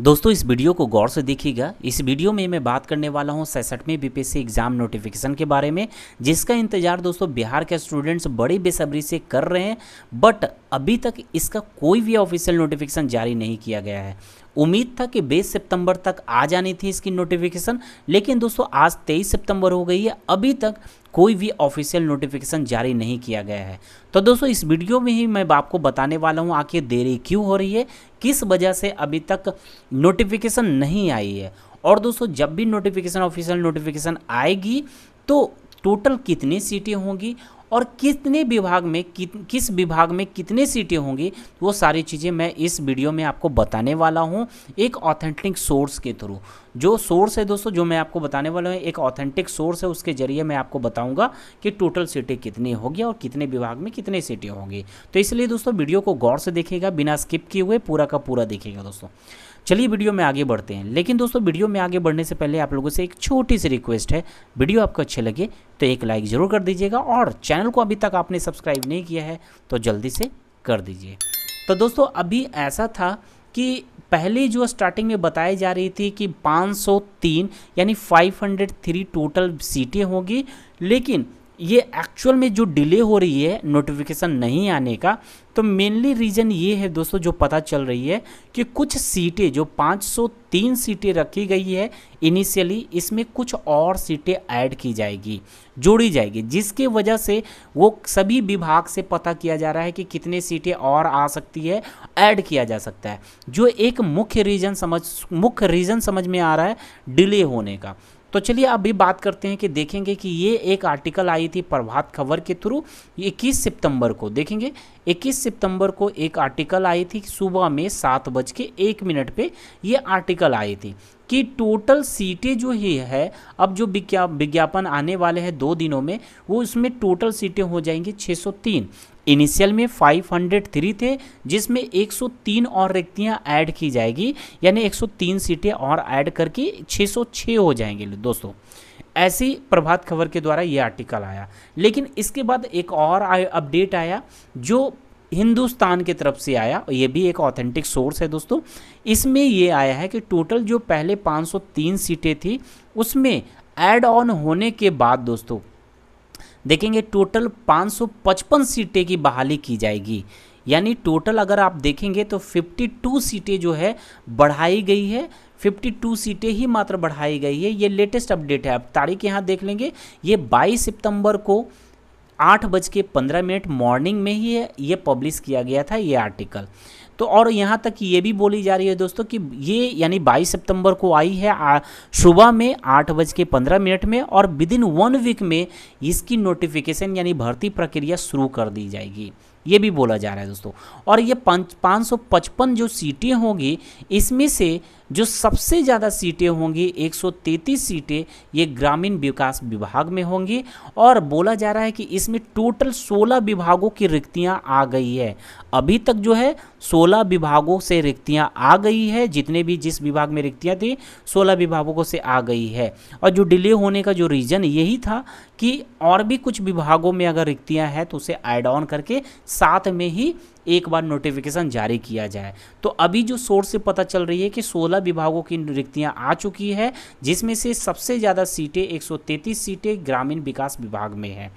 दोस्तों इस वीडियो को गौर से देखिएगा इस वीडियो में मैं बात करने वाला हूं सैसठवें बीपीएससी एग्जाम नोटिफिकेशन के बारे में जिसका इंतजार दोस्तों बिहार के स्टूडेंट्स बड़ी बेसब्री से कर रहे हैं बट अभी तक इसका कोई भी ऑफिशियल नोटिफिकेशन जारी नहीं किया गया है उम्मीद था कि बीस सितंबर तक आ जानी थी इसकी नोटिफिकेशन लेकिन दोस्तों आज तेईस सितंबर हो गई है अभी तक कोई भी ऑफिशियल नोटिफिकेशन जारी नहीं किया गया है तो दोस्तों इस वीडियो में ही मैं आपको बताने वाला हूँ आखिर देरी क्यों हो रही है किस वजह से अभी तक नोटिफिकेशन नहीं आई है और दोस्तों जब भी नोटिफिकेशन ऑफिशियल नोटिफिकेशन आएगी तो टोटल कितनी सीटें होंगी और कितने विभाग में कि, किस विभाग में कितने सीटें होंगी वो सारी चीज़ें मैं इस वीडियो में आपको बताने वाला हूँ एक ऑथेंटिक सोर्स के थ्रू जो सोर्स है दोस्तों जो मैं आपको बताने वाला हूँ एक ऑथेंटिक सोर्स है उसके जरिए मैं आपको बताऊँगा कि टोटल सीटें कितनी होगी और कितने विभाग में कितने सीटें होंगी तो इसलिए दोस्तों वीडियो को गौर से देखेगा बिना स्किप किए हुए पूरा का पूरा देखेगा दोस्तों चलिए वीडियो में आगे बढ़ते हैं लेकिन दोस्तों वीडियो में आगे बढ़ने से पहले आप लोगों से एक छोटी सी रिक्वेस्ट है वीडियो आपको अच्छे लगे तो एक लाइक ज़रूर कर दीजिएगा और चैनल चैनल को अभी तक आपने सब्सक्राइब नहीं किया है तो जल्दी से कर दीजिए तो दोस्तों अभी ऐसा था कि पहले जो स्टार्टिंग में बताई जा रही थी कि 503 यानी 503 टोटल सीटें होंगी लेकिन ये एक्चुअल में जो डिले हो रही है नोटिफिकेशन नहीं आने का तो मेनली रीज़न ये है दोस्तों जो पता चल रही है कि कुछ सीटें जो 503 सीटें रखी गई है इनिशियली इसमें कुछ और सीटें ऐड की जाएगी जोड़ी जाएगी जिसके वजह से वो सभी विभाग से पता किया जा रहा है कि कितने सीटें और आ सकती है ऐड किया जा सकता है जो एक मुख्य रीज़न समझ मुख्य रीज़न समझ में आ रहा है डिले होने का तो चलिए अभी बात करते हैं कि देखेंगे कि ये एक आर्टिकल आई थी प्रभात खबर के थ्रू इक्कीस सितंबर को देखेंगे इक्कीस सितंबर को एक आर्टिकल आई थी सुबह में सात बज के एक मिनट पर यह आर्टिकल आई थी कि टोटल सीटें जो ही है अब जो विज्ञापन आने वाले हैं दो दिनों में वो उसमें टोटल सीटें हो जाएंगी 603 इनिशियल में 503 थे जिसमें 103 और रिक्तियां ऐड की जाएगी यानी 103 सीटें और ऐड करके 606 हो जाएंगे दोस्तों ऐसी प्रभात खबर के द्वारा ये आर्टिकल आया लेकिन इसके बाद एक और अपडेट आया जो हिंदुस्तान की तरफ से आया और ये भी एक ऑथेंटिक सोर्स है दोस्तों इसमें ये आया है कि टोटल जो पहले 503 सीटें थी उसमें ऐड ऑन होने के बाद दोस्तों देखेंगे टोटल 555 सीटें की बहाली की जाएगी यानी टोटल अगर आप देखेंगे तो 52 सीटें जो है बढ़ाई गई है 52 सीटें ही मात्र बढ़ाई गई है ये लेटेस्ट अपडेट है आप तारीख यहाँ देख लेंगे ये 22 सितंबर को आठ बज के पंद्रह मिनट मॉर्निंग में ही ये पब्लिश किया गया था ये आर्टिकल तो और यहाँ तक ये भी बोली जा रही है दोस्तों कि ये यानी 22 सितंबर को आई है सुबह में आठ बज के पंद्रह मिनट में और विद इन वन वीक में इसकी नोटिफिकेशन यानी भर्ती प्रक्रिया शुरू कर दी जाएगी ये भी बोला जा रहा है दोस्तों और ये पाँच सौ पचपन जो सीटें होंगी इसमें से जो सबसे ज़्यादा सीटें होंगी 133 सीटें ये ग्रामीण विकास विभाग में होंगी और बोला जा रहा है कि इसमें टोटल 16 विभागों की रिक्तियां आ गई है अभी तक जो है सो सोलह विभागों से रिक्तियाँ आ गई है जितने भी जिस विभाग में रिक्तियाँ थी सोलह विभागों से आ गई है और जो डिले होने का जो रीज़न यही था कि और भी कुछ विभागों में अगर रिक्तियाँ हैं तो उसे ऐड ऑन करके साथ में ही एक बार नोटिफिकेशन जारी किया जाए तो अभी जो सोर्स से पता चल रही है कि 16 विभागों की रिक्तियां आ चुकी है जिसमें से सबसे ज़्यादा सीटें 133 सीटें ग्रामीण विकास विभाग में है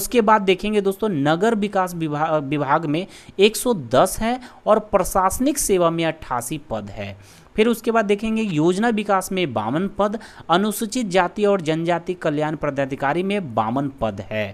उसके बाद देखेंगे दोस्तों नगर विकास विभाग विभाग में 110 है और प्रशासनिक सेवा में अट्ठासी पद है फिर उसके बाद देखेंगे योजना विकास में बावन पद अनुसूचित जाति और जनजाति कल्याण पदाधिकारी में बावन पद है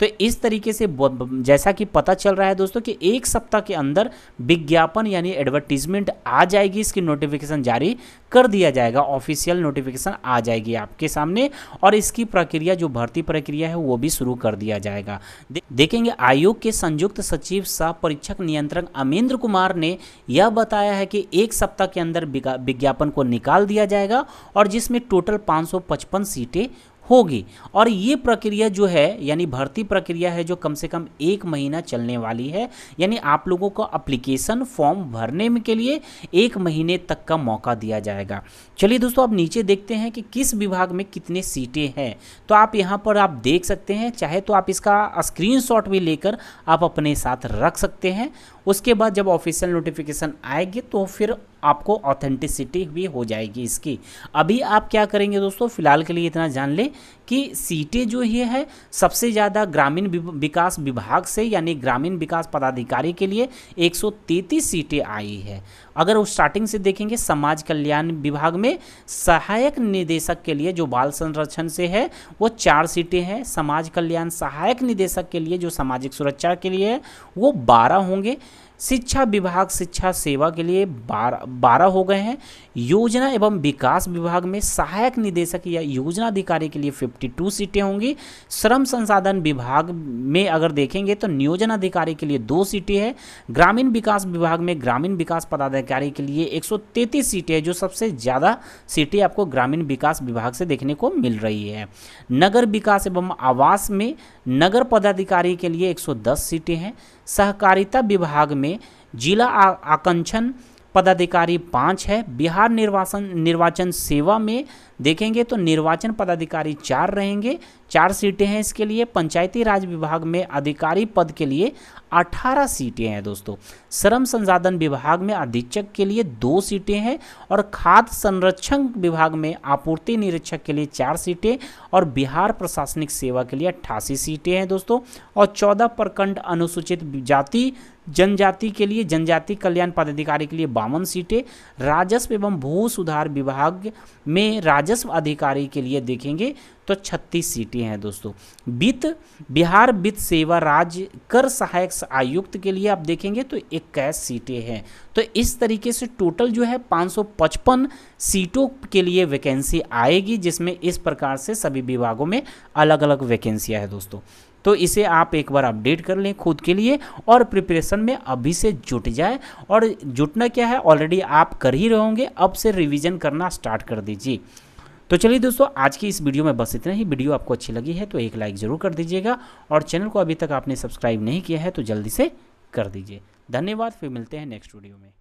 तो इस तरीके से जैसा कि पता चल रहा है दोस्तों कि एक सप्ताह के अंदर विज्ञापन यानी एडवर्टीजमेंट आ जाएगी इसकी नोटिफिकेशन जारी कर दिया जाएगा ऑफिशियल नोटिफिकेशन आ जाएगी आपके सामने और इसकी प्रक्रिया जो भर्ती प्रक्रिया है वो भी शुरू कर दिया जाएगा दे, देखेंगे आयोग के संयुक्त सचिव सह परीक्षक नियंत्रक अमेंद्र कुमार ने यह बताया है कि एक सप्ताह के अंदर विज्ञापन को निकाल दिया जाएगा और जिसमें टोटल पाँच सीटें होगी और ये प्रक्रिया जो है यानी भर्ती प्रक्रिया है जो कम से कम एक महीना चलने वाली है यानी आप लोगों को अप्लीकेशन फॉर्म भरने के लिए एक महीने तक का मौका दिया जाएगा चलिए दोस्तों आप नीचे देखते हैं कि किस विभाग में कितने सीटें हैं तो आप यहाँ पर आप देख सकते हैं चाहे तो आप इसका स्क्रीन भी लेकर आप अपने साथ रख सकते हैं उसके बाद जब ऑफिशियल नोटिफिकेशन आएगी तो फिर आपको ऑथेंटिसिटी भी हो जाएगी इसकी अभी आप क्या करेंगे दोस्तों फिलहाल के लिए इतना जान लें कि सीटें जो ये है सबसे ज़्यादा ग्रामीण विकास विभाग से यानी ग्रामीण विकास पदाधिकारी के लिए 133 सीटें आई है अगर उस स्टार्टिंग से देखेंगे समाज कल्याण विभाग में सहायक निदेशक के लिए जो बाल संरक्षण से है वो चार सीटें हैं समाज कल्याण सहायक निदेशक के लिए जो सामाजिक सुरक्षा के लिए है वो बारह होंगे शिक्षा विभाग शिक्षा सेवा के लिए बारह बारह हो गए हैं योजना एवं विकास विभाग में सहायक निदेशक या योजना अधिकारी के लिए 52 सीटें होंगी श्रम संसाधन विभाग में अगर देखेंगे तो नियोजन अधिकारी के लिए दो सीटें हैं ग्रामीण विकास विभाग में ग्रामीण विकास पदाधिकारी के लिए एक सीटें हैं जो सबसे ज़्यादा सीटें आपको ग्रामीण विकास विभाग से देखने को मिल रही है नगर विकास एवं आवास में नगर पदाधिकारी के लिए एक सीटें हैं सहकारिता विभाग में में जिला आकंक्षण पदाधिकारी पाँच है बिहार निर्वाचन निर्वाचन सेवा में देखेंगे तो निर्वाचन पदाधिकारी चार रहेंगे चार सीटें हैं इसके लिए पंचायती राज विभाग में अधिकारी पद के लिए अठारह सीटें हैं दोस्तों श्रम संसाधन विभाग में अधीक्षक के लिए दो सीटें हैं और खाद्य संरक्षण विभाग में आपूर्ति निरीक्षक के लिए चार सीटें और बिहार प्रशासनिक सेवा के लिए अट्ठासी सीटें हैं दोस्तों और चौदह प्रखंड अनुसूचित जाति जनजाति के लिए जनजाति कल्याण पदाधिकारी के लिए बावन सीटें राजस्व एवं भू सुधार विभाग में राजस्व अधिकारी के लिए देखेंगे तो 36 सीटें हैं दोस्तों वित्त बिहार वित्त सेवा राज्य कर सहायक आयुक्त के लिए आप देखेंगे तो इक्कीस सीटें हैं तो इस तरीके से टोटल जो है 555 सीटों के लिए वैकेंसी आएगी जिसमें इस प्रकार से सभी विभागों में अलग अलग वैकेंसियाँ हैं दोस्तों तो इसे आप एक बार अपडेट कर लें खुद के लिए और प्रिपरेशन में अभी से जुट जाए और जुटना क्या है ऑलरेडी आप कर ही रहोगे अब से रिविज़न करना स्टार्ट कर दीजिए तो चलिए दोस्तों आज की इस वीडियो में बस इतना ही वीडियो आपको अच्छी लगी है तो एक लाइक ज़रूर कर दीजिएगा और चैनल को अभी तक आपने सब्सक्राइब नहीं किया है तो जल्दी से कर दीजिए धन्यवाद फिर मिलते हैं नेक्स्ट वीडियो में